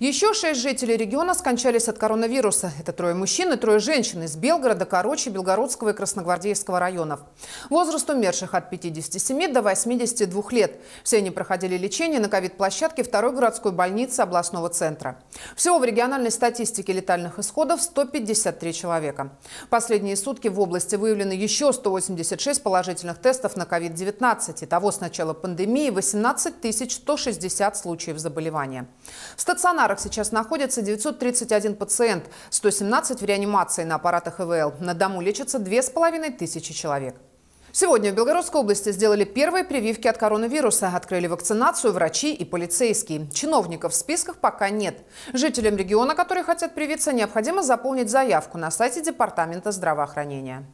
Еще шесть жителей региона скончались от коронавируса. Это трое мужчин и трое женщин из Белгорода, Корочи, Белгородского и Красногвардейского районов. Возраст умерших от 57 до 82 лет. Все они проходили лечение на ковид-площадке второй городской больницы областного центра. Всего в региональной статистике летальных исходов 153 человека. В последние сутки в области выявлено еще 186 положительных тестов на ковид-19. Итого с начала пандемии 18 160 случаев заболевания. В стационар Санитарах сейчас находится 931 пациент, 117 в реанимации на аппаратах ИВЛ. На дому лечатся 2500 человек. Сегодня в Белгородской области сделали первые прививки от коронавируса. Открыли вакцинацию врачи и полицейские. Чиновников в списках пока нет. Жителям региона, которые хотят привиться, необходимо заполнить заявку на сайте Департамента здравоохранения.